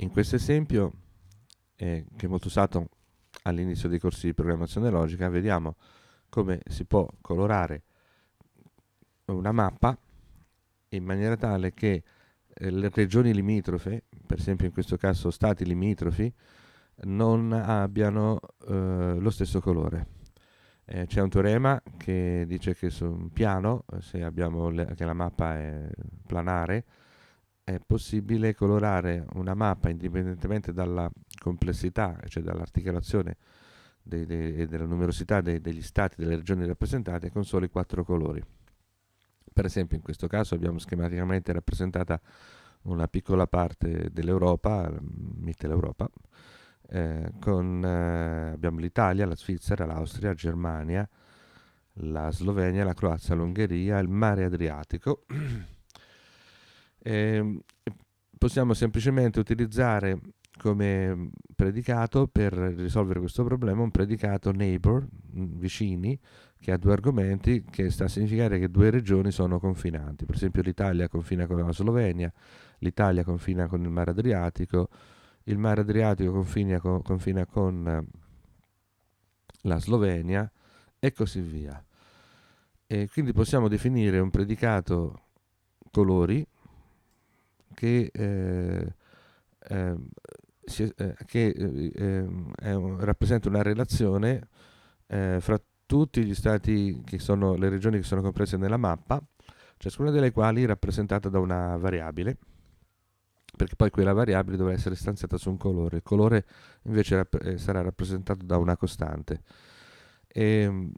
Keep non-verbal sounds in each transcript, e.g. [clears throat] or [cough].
In questo esempio, eh, che è molto usato all'inizio dei corsi di programmazione logica, vediamo come si può colorare una mappa in maniera tale che eh, le regioni limitrofe, per esempio in questo caso stati limitrofi, non abbiano eh, lo stesso colore. Eh, c'è un teorema che dice che su un piano, eh, se abbiamo le, che la mappa è planare, è possibile colorare una mappa indipendentemente dalla complessità, cioè dall'articolazione dei, dei, e della numerosità dei, degli stati, delle regioni rappresentate, con soli quattro colori. Per esempio in questo caso abbiamo schematicamente rappresentata una piccola parte dell'Europa, mm, Mitteleuropa, eh, con, eh, abbiamo l'Italia, la Svizzera, l'Austria, la Germania, la Slovenia, la Croazia, l'Ungheria, il mare Adriatico. [clears throat] eh, possiamo semplicemente utilizzare come predicato per risolvere questo problema un predicato neighbor, mm, vicini, che ha due argomenti, che sta a significare che due regioni sono confinanti. Per esempio l'Italia confina con la Slovenia, l'Italia confina con il Mar Adriatico, il Mar Adriatico confina con, confina con la Slovenia e così via. E quindi possiamo definire un predicato colori che, eh, ehm, eh, si, che eh, ehm, un, rappresenta una relazione eh, fra tutti gli stati che sono le regioni che sono comprese nella mappa, ciascuna delle quali è rappresentata da una variabile perché poi quella variabile dovrà essere stanziata su un colore, il colore invece rap- eh, sarà rappresentato da una costante. E, ehm,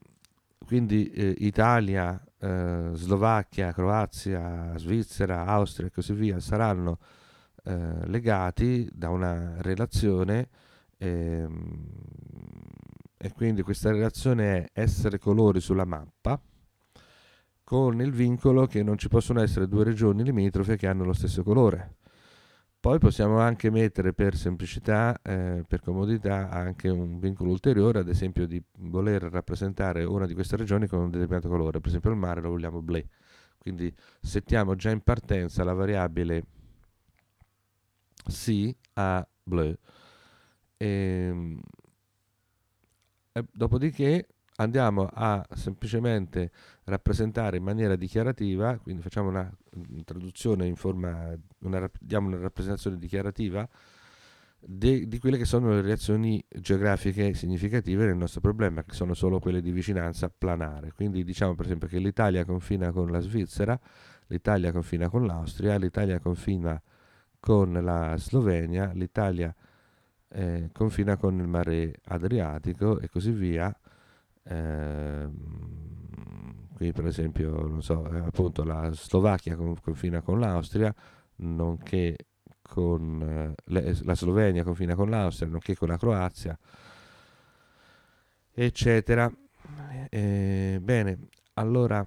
quindi eh, Italia, eh, Slovacchia, Croazia, Svizzera, Austria e così via saranno eh, legati da una relazione ehm, e quindi questa relazione è essere colori sulla mappa con il vincolo che non ci possono essere due regioni limitrofe che hanno lo stesso colore. Poi possiamo anche mettere per semplicità, eh, per comodità, anche un vincolo ulteriore, ad esempio di voler rappresentare una di queste regioni con un determinato colore, per esempio il mare lo vogliamo blu. Quindi settiamo già in partenza la variabile sì a blu. Ehm, dopodiché andiamo a semplicemente rappresentare in maniera dichiarativa, quindi facciamo una mm, traduzione in forma, una, diamo una rappresentazione dichiarativa de, di quelle che sono le reazioni geografiche significative nel nostro problema, che sono solo quelle di vicinanza planare. Quindi diciamo per esempio che l'Italia confina con la Svizzera, l'Italia confina con l'Austria, l'Italia confina con la Slovenia, l'Italia eh, confina con il mare Adriatico e così via, Ehm, qui per esempio, non so, eh, appunto la Slovacchia confina con l'Austria, nonché con eh, la Slovenia confina con l'Austria, nonché con la Croazia, eccetera. Eh, bene, allora,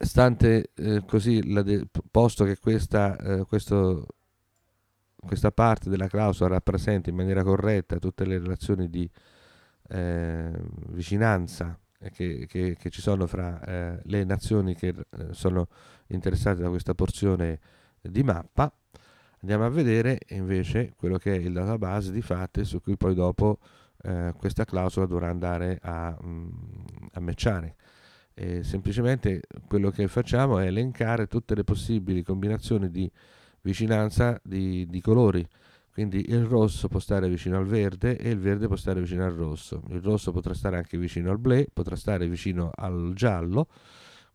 stante eh, così, de- posto che questa, eh, questo, questa parte della clausola rappresenta in maniera corretta tutte le relazioni di eh, vicinanza che, che, che, ci sono fra eh, le nazioni che eh, sono interessate da questa porzione di mappa. Andiamo a vedere invece quello che è il database di fatte su cui poi dopo eh, questa clausola dovrà andare a, mh, mm, a matchare. E semplicemente quello che facciamo è elencare tutte le possibili combinazioni di vicinanza di, di colori quindi il rosso può stare vicino al verde e il verde può stare vicino al rosso. Il rosso potrà stare anche vicino al blu potrà stare vicino al giallo,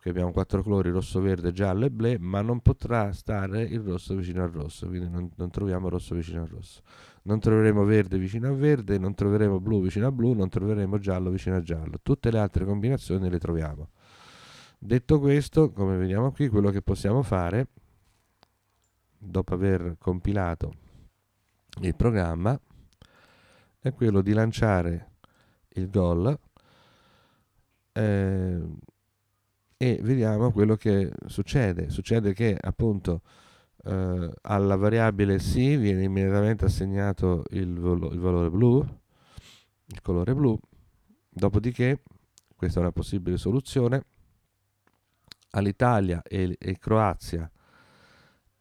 qui abbiamo quattro colori, rosso, verde, giallo e blu ma non potrà stare il rosso vicino al rosso, quindi non, non troviamo rosso vicino al rosso. Non troveremo verde vicino a verde, non troveremo blu vicino a blu, non troveremo giallo vicino a giallo. Tutte le altre combinazioni le troviamo. Detto questo, come vediamo qui, quello che possiamo fare, dopo aver compilato il programma è quello di lanciare il gol eh, e vediamo quello che succede. Succede che appunto eh, alla variabile si viene immediatamente assegnato il, volo, il valore blu, il colore blu, dopodiché questa è una possibile soluzione all'Italia e, e Croazia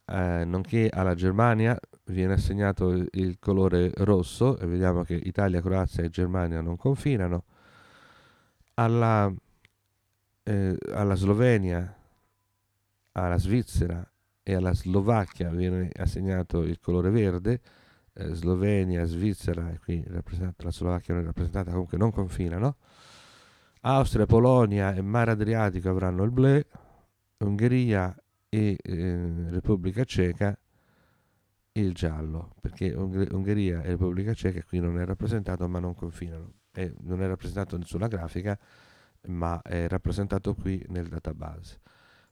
eh, nonché alla Germania viene assegnato il colore rosso e vediamo che Italia, Croazia e Germania non confinano. Alla, eh, alla Slovenia, alla Svizzera e alla Slovacchia viene assegnato il colore verde. Eh, Slovenia, Svizzera e qui la Slovacchia non è rappresentata, comunque non confinano. Austria, Polonia e Mar Adriatico avranno il blu. Ungheria e eh, Repubblica Ceca il giallo, perché Ungheria e Repubblica Ceca qui non è rappresentato ma non confinano, e non è rappresentato sulla grafica ma è rappresentato qui nel database.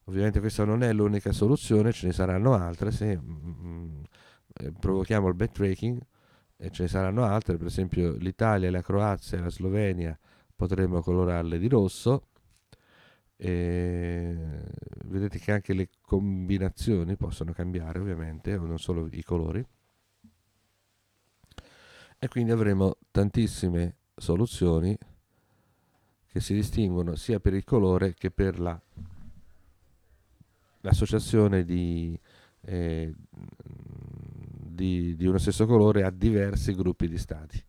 Ovviamente questa non è l'unica soluzione, ce ne saranno altre se mh, mm, mm, eh, provochiamo il backtracking e ce ne saranno altre, per esempio l'Italia, la Croazia e la Slovenia potremmo colorarle di rosso e vedete che anche le combinazioni possono cambiare ovviamente, non solo i colori. E quindi avremo tantissime soluzioni che si distinguono sia per il colore che per la, l'associazione di, eh, di, di uno stesso colore a diversi gruppi di stati.